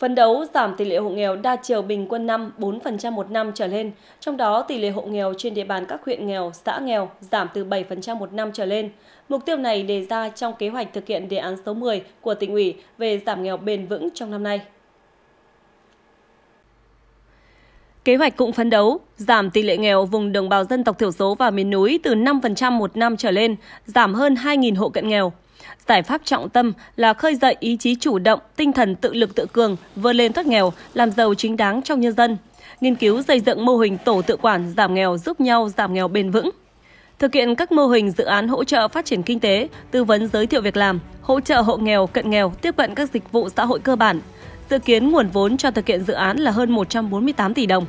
phấn đấu giảm tỷ lệ hộ nghèo đa chiều bình quân năm 4% một năm trở lên, trong đó tỷ lệ hộ nghèo trên địa bàn các huyện nghèo, xã nghèo giảm từ 7% một năm trở lên. Mục tiêu này đề ra trong kế hoạch thực hiện đề án số 10 của tỉnh ủy về giảm nghèo bền vững trong năm nay. Kế hoạch cũng phấn đấu giảm tỷ lệ nghèo vùng đồng bào dân tộc thiểu số và miền núi từ 5% một năm trở lên, giảm hơn 2.000 hộ cận nghèo. Giải pháp trọng tâm là khơi dậy ý chí chủ động, tinh thần tự lực tự cường, vươn lên thoát nghèo, làm giàu chính đáng trong nhân dân. Nghiên cứu xây dựng mô hình tổ tự quản giảm nghèo giúp nhau giảm nghèo bền vững. Thực hiện các mô hình dự án hỗ trợ phát triển kinh tế, tư vấn giới thiệu việc làm, hỗ trợ hộ nghèo, cận nghèo tiếp cận các dịch vụ xã hội cơ bản. Dự kiến nguồn vốn cho thực hiện dự án là hơn 148 tỷ đồng.